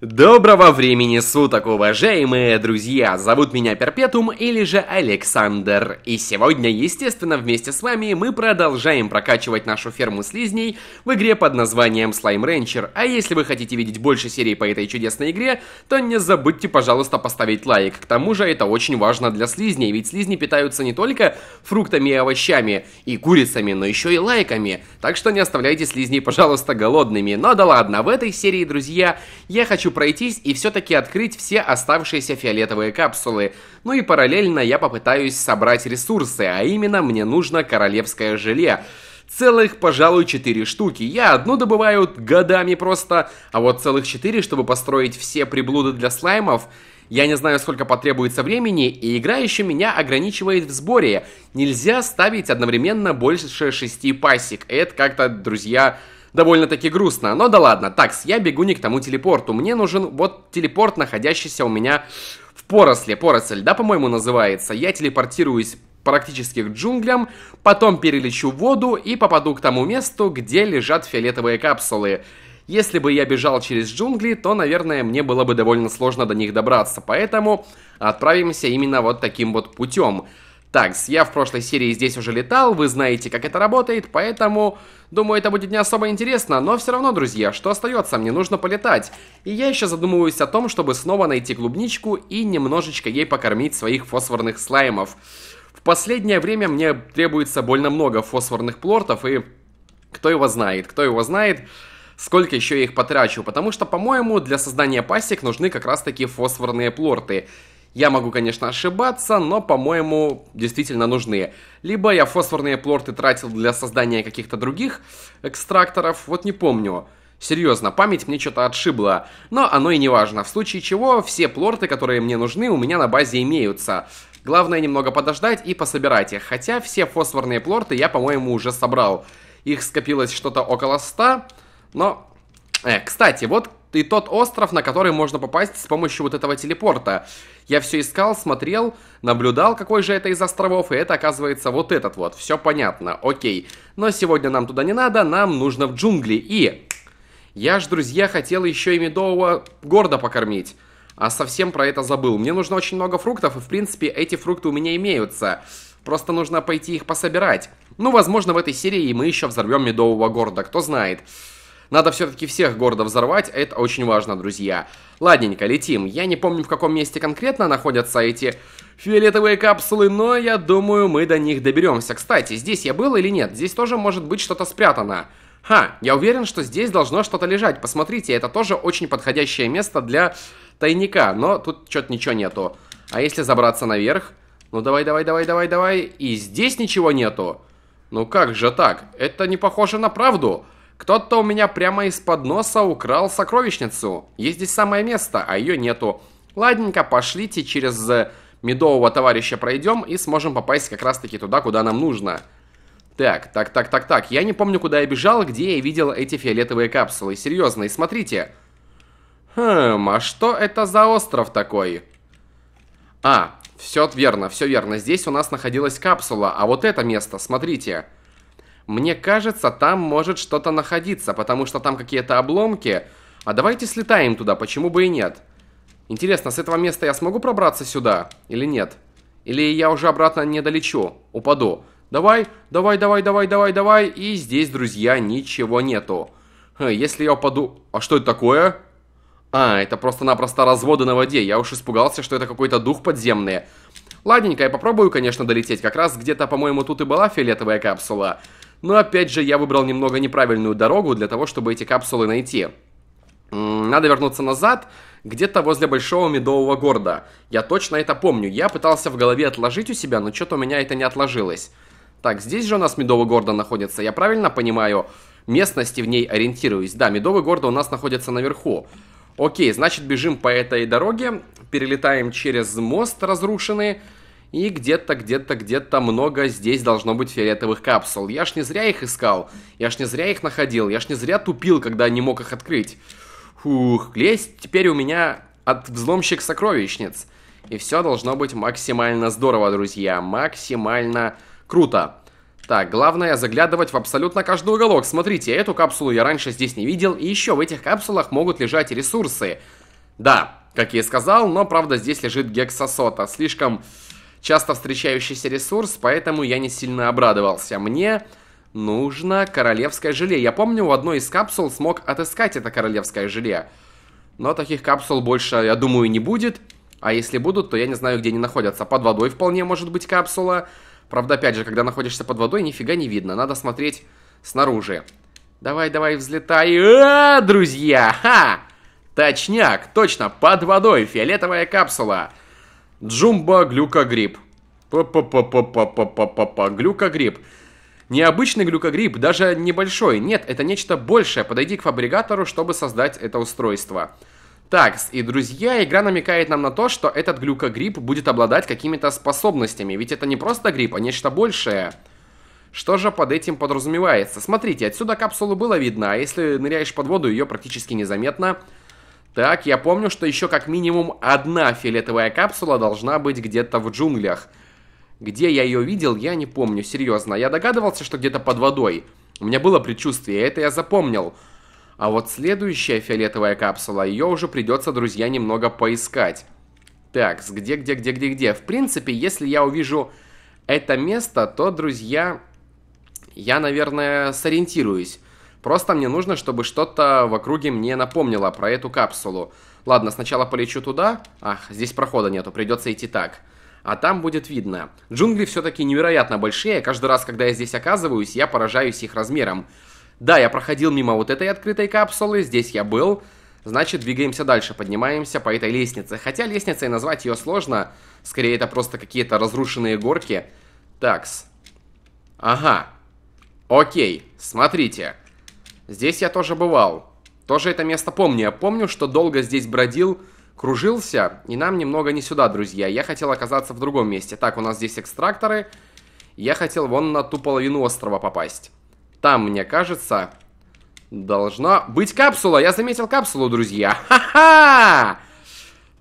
Доброго времени суток, уважаемые друзья! Зовут меня Перпетум или же Александр. И сегодня, естественно, вместе с вами мы продолжаем прокачивать нашу ферму слизней в игре под названием Slime Rancher. А если вы хотите видеть больше серий по этой чудесной игре, то не забудьте, пожалуйста, поставить лайк. К тому же это очень важно для слизней, ведь слизни питаются не только фруктами и овощами и курицами, но еще и лайками. Так что не оставляйте слизней, пожалуйста, голодными. Но ну да ладно, в этой серии, друзья, я хочу хочу пройтись и все-таки открыть все оставшиеся фиолетовые капсулы. Ну и параллельно я попытаюсь собрать ресурсы, а именно мне нужно королевское желе. Целых, пожалуй, 4 штуки. Я одну добываю годами просто, а вот целых 4, чтобы построить все приблуды для слаймов, я не знаю, сколько потребуется времени, и игра еще меня ограничивает в сборе. Нельзя ставить одновременно больше шести пасек. Это как-то, друзья, Довольно-таки грустно, но да ладно. Такс, я бегу не к тому телепорту. Мне нужен вот телепорт, находящийся у меня в поросле. Поросль, да, по-моему, называется. Я телепортируюсь практически к джунглям, потом перелечу в воду и попаду к тому месту, где лежат фиолетовые капсулы. Если бы я бежал через джунгли, то, наверное, мне было бы довольно сложно до них добраться, поэтому отправимся именно вот таким вот путем. Так, я в прошлой серии здесь уже летал, вы знаете, как это работает, поэтому, думаю, это будет не особо интересно, но все равно, друзья, что остается, мне нужно полетать. И я еще задумываюсь о том, чтобы снова найти клубничку и немножечко ей покормить своих фосфорных слаймов. В последнее время мне требуется больно много фосфорных плортов, и кто его знает, кто его знает, сколько еще я их потрачу, потому что, по-моему, для создания пасек нужны как раз-таки фосфорные плорты. Я могу, конечно, ошибаться, но, по-моему, действительно нужны. Либо я фосфорные плорты тратил для создания каких-то других экстракторов, вот не помню. Серьезно, память мне что-то отшибла. Но оно и не важно. В случае чего, все плорты, которые мне нужны, у меня на базе имеются. Главное немного подождать и пособирать их. Хотя все фосфорные плорты я, по-моему, уже собрал. Их скопилось что-то около 100. Но... Э, кстати, вот и тот остров, на который можно попасть с помощью вот этого телепорта. Я все искал, смотрел, наблюдал, какой же это из островов, и это оказывается вот этот вот. Все понятно, окей. Но сегодня нам туда не надо, нам нужно в джунгли. И я ж, друзья, хотел еще и медового города покормить. А совсем про это забыл. Мне нужно очень много фруктов, и в принципе эти фрукты у меня имеются. Просто нужно пойти их пособирать. Ну, возможно, в этой серии мы еще взорвем медового города, кто знает. Надо все-таки всех гордо взорвать, а это очень важно, друзья. Ладненько, летим. Я не помню, в каком месте конкретно находятся эти фиолетовые капсулы, но я думаю, мы до них доберемся. Кстати, здесь я был или нет? Здесь тоже может быть что-то спрятано. Ха, я уверен, что здесь должно что-то лежать. Посмотрите, это тоже очень подходящее место для тайника, но тут что-то ничего нету. А если забраться наверх? Ну давай, давай, давай, давай, давай. И здесь ничего нету. Ну как же так? Это не похоже на правду. Кто-то у меня прямо из-под носа украл сокровищницу. Есть здесь самое место, а ее нету. Ладненько, пошлите через э, медового товарища пройдем и сможем попасть как раз-таки туда, куда нам нужно. Так, так, так, так, так. Я не помню, куда я бежал, где я видел эти фиолетовые капсулы. Серьезно, и смотрите. Хм, а что это за остров такой? А, все верно, все верно. Здесь у нас находилась капсула, а вот это место, смотрите. Смотрите. Мне кажется, там может что-то находиться, потому что там какие-то обломки. А давайте слетаем туда, почему бы и нет? Интересно, с этого места я смогу пробраться сюда или нет? Или я уже обратно не долечу, упаду? Давай, давай, давай, давай, давай, давай. И здесь, друзья, ничего нету. Хм, если я упаду... А что это такое? А, это просто-напросто разводы на воде. Я уж испугался, что это какой-то дух подземный. Ладненько, я попробую, конечно, долететь. Как раз где-то, по-моему, тут и была фиолетовая капсула. Но опять же, я выбрал немного неправильную дорогу для того, чтобы эти капсулы найти. Надо вернуться назад, где-то возле Большого Медового Города. Я точно это помню. Я пытался в голове отложить у себя, но что-то у меня это не отложилось. Так, здесь же у нас Медовый Горда находится, я правильно понимаю? Местности в ней ориентируюсь. Да, Медовый Горда у нас находится наверху. Окей, значит бежим по этой дороге, перелетаем через мост разрушенный, и где-то, где-то, где-то много здесь должно быть фиолетовых капсул. Я ж не зря их искал, я ж не зря их находил, я ж не зря тупил, когда не мог их открыть. Фух, лезть теперь у меня от взломщик сокровищниц. И все должно быть максимально здорово, друзья, максимально круто. Так, главное заглядывать в абсолютно каждый уголок. Смотрите, эту капсулу я раньше здесь не видел, и еще в этих капсулах могут лежать ресурсы. Да, как я и сказал, но правда здесь лежит гексосота. Слишком часто встречающийся ресурс, поэтому я не сильно обрадовался. Мне нужно королевское желе. Я помню, у одной из капсул смог отыскать это королевское желе. Но таких капсул больше, я думаю, не будет. А если будут, то я не знаю, где они находятся. Под водой вполне может быть капсула. Правда, опять же, когда находишься под водой, нифига не видно. Надо смотреть снаружи. Давай, давай, взлетай. А, друзья! Ха! Точняк, точно, под водой фиолетовая капсула. Джумба глюкогриб. па па па па па Необычный глюкогриб, даже небольшой. Нет, это нечто большее. Подойди к фабрикатору, чтобы создать это устройство. Так, и друзья, игра намекает нам на то, что этот глюкогриб будет обладать какими-то способностями. Ведь это не просто гриб, а нечто большее. Что же под этим подразумевается? Смотрите, отсюда капсулу было видно, а если ныряешь под воду, ее практически незаметно. Так, я помню, что еще как минимум одна фиолетовая капсула должна быть где-то в джунглях. Где я ее видел, я не помню, серьезно. Я догадывался, что где-то под водой. У меня было предчувствие, это я запомнил. А вот следующая фиолетовая капсула, ее уже придется, друзья, немного поискать. Так, где, где, где, где, где? В принципе, если я увижу это место, то, друзья, я, наверное, сориентируюсь. Просто мне нужно, чтобы что-то в округе мне напомнило про эту капсулу. Ладно, сначала полечу туда. Ах, здесь прохода нету, придется идти так. А там будет видно. Джунгли все-таки невероятно большие, каждый раз, когда я здесь оказываюсь, я поражаюсь их размером. Да, я проходил мимо вот этой открытой капсулы, здесь я был. Значит, двигаемся дальше, поднимаемся по этой лестнице. Хотя лестницей назвать ее сложно, скорее это просто какие-то разрушенные горки. Такс. Ага. Окей, смотрите. Смотрите. Здесь я тоже бывал. Тоже это место помню. Я помню, что долго здесь бродил, кружился, и нам немного не сюда, друзья. Я хотел оказаться в другом месте. Так, у нас здесь экстракторы. Я хотел вон на ту половину острова попасть. Там, мне кажется, должна быть капсула. Я заметил капсулу, друзья. Ха-ха!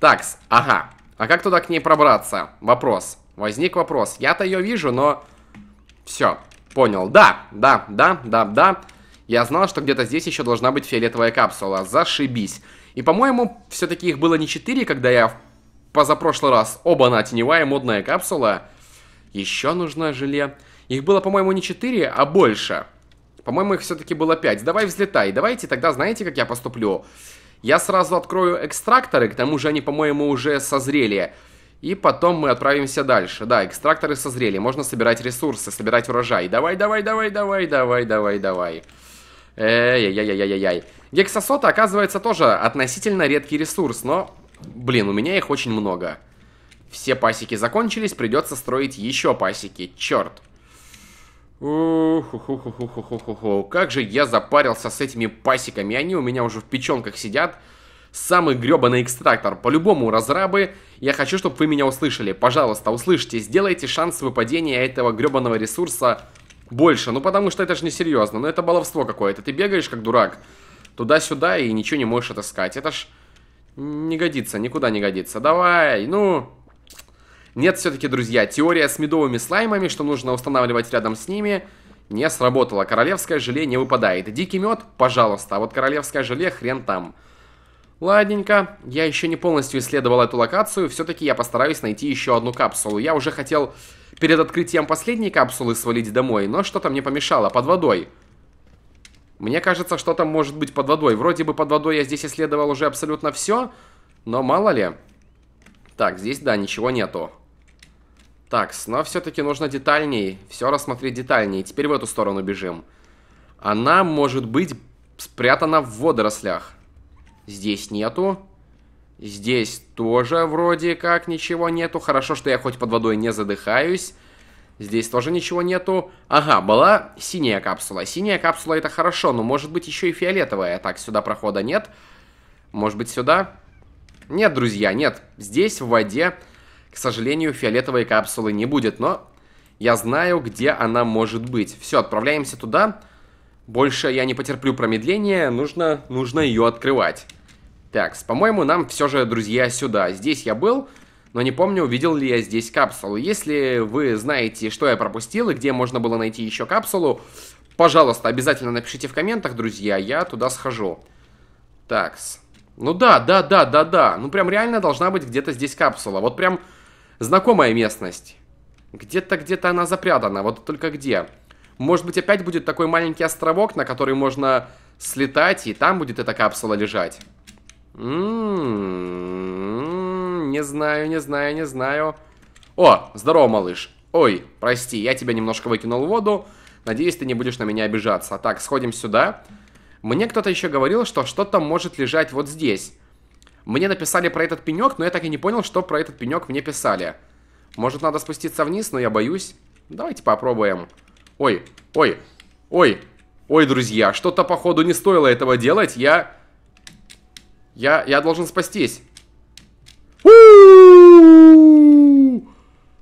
Такс, ага. А как туда к ней пробраться? Вопрос. Возник вопрос. Я-то ее вижу, но... Все, понял. Да, да, да, да, да. Я знал, что где-то здесь еще должна быть фиолетовая капсула. Зашибись. И, по-моему, все-таки их было не 4, когда я позапрошлый раз. Оба-на, теневая модная капсула. Еще нужно желе. Их было, по-моему, не 4, а больше. По-моему, их все-таки было 5. Давай взлетай. Давайте тогда, знаете, как я поступлю? Я сразу открою экстракторы, к тому же они, по-моему, уже созрели. И потом мы отправимся дальше. Да, экстракторы созрели. Можно собирать ресурсы, собирать урожай. Давай, давай, давай, давай, давай, давай, давай. Эй-яй-яй-яй-яй-яй. Гексасота, оказывается, тоже относительно редкий ресурс, но... Блин, у меня их очень много. Все пасеки закончились, придется строить еще пасеки. Черт. Уху, Как же я запарился с этими пасеками. Они у меня уже в печенках сидят. Самый гребаный экстрактор. По-любому, разрабы, я хочу, чтобы вы меня услышали. Пожалуйста, услышьте. Сделайте шанс выпадения этого гребаного ресурса больше, ну потому что это же несерьезно. Ну это баловство какое-то. Ты бегаешь как дурак туда-сюда и ничего не можешь отыскать. Это ж не годится, никуда не годится. Давай, ну... Нет, все-таки, друзья, теория с медовыми слаймами, что нужно устанавливать рядом с ними, не сработала. Королевское желе не выпадает. Дикий мед, пожалуйста, а вот королевское желе хрен там. Ладненько, я еще не полностью исследовал эту локацию, все-таки я постараюсь найти еще одну капсулу. Я уже хотел перед открытием последней капсулы свалить домой, но что-то мне помешало, под водой. Мне кажется, что там может быть под водой. Вроде бы под водой я здесь исследовал уже абсолютно все, но мало ли. Так, здесь, да, ничего нету. Так, но все-таки нужно детальней, все рассмотреть детальней. Теперь в эту сторону бежим. Она может быть спрятана в водорослях. Здесь нету. Здесь тоже вроде как ничего нету. Хорошо, что я хоть под водой не задыхаюсь. Здесь тоже ничего нету. Ага, была синяя капсула. Синяя капсула это хорошо, но может быть еще и фиолетовая. Так, сюда прохода нет. Может быть сюда? Нет, друзья, нет. Здесь в воде, к сожалению, фиолетовой капсулы не будет, но я знаю, где она может быть. Все, отправляемся туда. Больше я не потерплю промедления, нужно, нужно ее открывать. Так, по-моему, нам все же, друзья, сюда. Здесь я был, но не помню, увидел ли я здесь капсулу. Если вы знаете, что я пропустил и где можно было найти еще капсулу, пожалуйста, обязательно напишите в комментах, друзья, я туда схожу. Такс. Ну да, да, да, да, да. Ну прям реально должна быть где-то здесь капсула. Вот прям знакомая местность. Где-то, где-то она запрятана, вот только где. Может быть опять будет такой маленький островок, на который можно слетать, и там будет эта капсула лежать. М-м-м, не знаю, не знаю, не знаю. О, здорово, малыш. Ой, прости, я тебя немножко выкинул в воду. Надеюсь, ты не будешь на меня обижаться. Так, сходим сюда. Мне кто-то еще говорил, что что-то может лежать вот здесь. Мне написали про этот пенек, но я так и не понял, что про этот пенек мне писали. Может, надо спуститься вниз, но я боюсь. Давайте попробуем. Ой, ой, ой, ой, друзья, что-то, походу, не стоило этого делать. Я я, я должен спастись.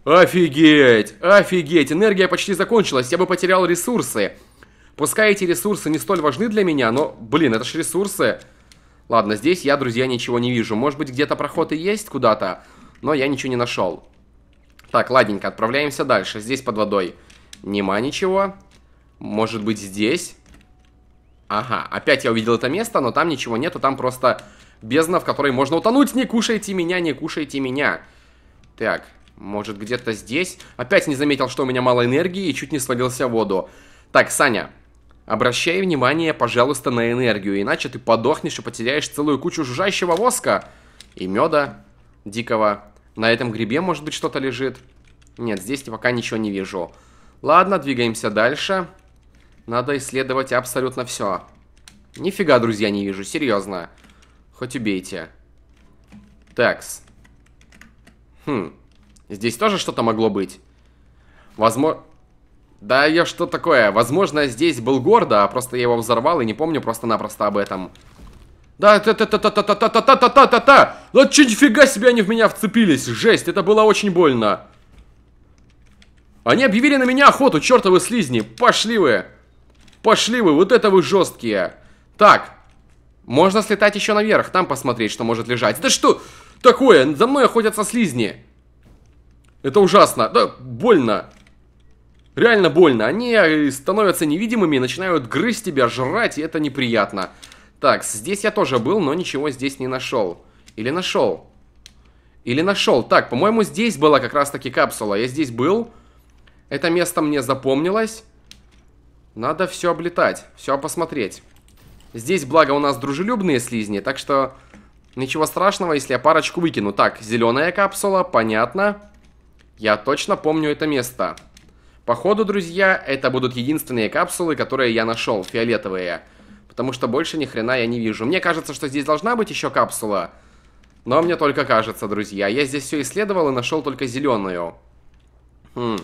офигеть! Офигеть! Энергия почти закончилась, я бы потерял ресурсы. Пускай эти ресурсы не столь важны для меня, но, блин, это же ресурсы. Ладно, здесь я, друзья, ничего не вижу. Может быть, где-то проход и есть куда-то, но я ничего не нашел. Так, ладненько, отправляемся дальше. Здесь под водой нема ничего. Может быть, здесь? Ага, опять я увидел это место, но там ничего нету, там просто Бездна, в которой можно утонуть. Не кушайте меня, не кушайте меня. Так, может где-то здесь? Опять не заметил, что у меня мало энергии и чуть не свалился в воду. Так, Саня, обращай внимание, пожалуйста, на энергию. Иначе ты подохнешь и потеряешь целую кучу жужжащего воска и меда дикого. На этом грибе, может быть, что-то лежит? Нет, здесь пока ничего не вижу. Ладно, двигаемся дальше. Надо исследовать абсолютно все. Нифига, друзья, не вижу, серьезно. Серьезно. Хоть убейте. Такс. Хм. Здесь тоже что-то могло быть. Возможно... Да я что такое? Возможно, здесь был гордо, а просто я его взорвал и не помню просто-напросто об этом. Да, та та та та та та та та та та та та Да че нифига себе они в меня вцепились! Жесть, это было очень больно. Они объявили на меня охоту, чертовы слизни! Пошли вы! Пошли вы, вот это вы жесткие! Так, можно слетать еще наверх, там посмотреть, что может лежать. Да что такое? За мной охотятся слизни. Это ужасно. Да, больно. Реально больно. Они э, становятся невидимыми, начинают грызть тебя, жрать, и это неприятно. Так, здесь я тоже был, но ничего здесь не нашел. Или нашел. Или нашел. Так, по-моему, здесь была как раз-таки капсула. Я здесь был. Это место мне запомнилось. Надо все облетать, все посмотреть. Здесь, благо, у нас дружелюбные слизни, так что ничего страшного, если я парочку выкину. Так, зеленая капсула, понятно. Я точно помню это место. Походу, друзья, это будут единственные капсулы, которые я нашел, фиолетовые. Потому что больше ни хрена я не вижу. Мне кажется, что здесь должна быть еще капсула. Но мне только кажется, друзья. Я здесь все исследовал и нашел только зеленую. Хм.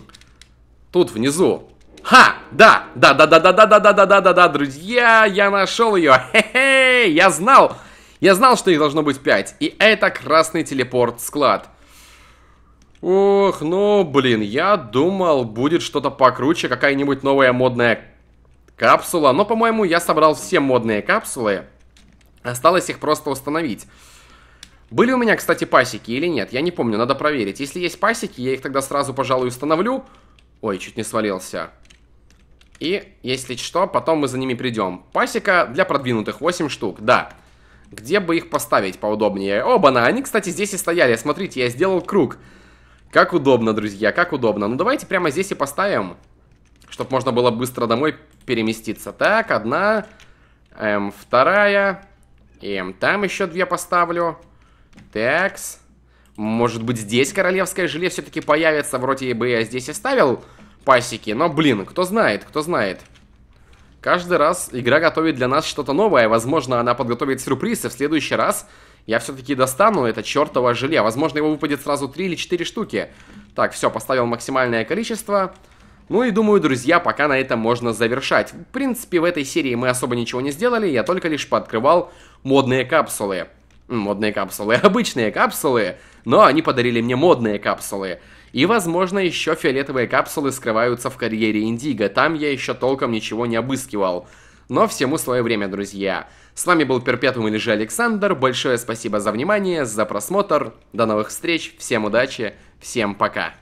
Тут, внизу. Ха! Да! Да, да, да, да, да, да, да, да, да, да, друзья, я нашел ее! Хе-хе! Я знал! Я знал, что их должно быть 5. И это красный телепорт-склад. Ох, ну, блин, я думал, будет что-то покруче, какая-нибудь новая модная капсула. Но, по-моему, я собрал все модные капсулы. Осталось их просто установить. Были у меня, кстати, пасеки или нет, я не помню, надо проверить. Если есть пасеки, я их тогда сразу, пожалуй, установлю. Ой, чуть не свалился. И, если что, потом мы за ними придем. Пасека для продвинутых, 8 штук, да. Где бы их поставить поудобнее? Оба-на, они, кстати, здесь и стояли. Смотрите, я сделал круг. Как удобно, друзья, как удобно. Ну, давайте прямо здесь и поставим, чтобы можно было быстро домой переместиться. Так, одна, эм, вторая, эм, там еще две поставлю. Такс. Может быть, здесь королевское желе все-таки появится. Вроде бы я здесь и ставил пасеки. Но, блин, кто знает, кто знает. Каждый раз игра готовит для нас что-то новое. Возможно, она подготовит сюрприз, и в следующий раз я все-таки достану это чертово желе. Возможно, его выпадет сразу 3 или 4 штуки. Так, все, поставил максимальное количество. Ну и думаю, друзья, пока на этом можно завершать. В принципе, в этой серии мы особо ничего не сделали, я только лишь пооткрывал модные капсулы. Модные капсулы, обычные капсулы, но они подарили мне модные капсулы. И, возможно, еще фиолетовые капсулы скрываются в карьере Индиго, там я еще толком ничего не обыскивал. Но всему свое время, друзья. С вами был Перпетум или же Александр, большое спасибо за внимание, за просмотр, до новых встреч, всем удачи, всем пока.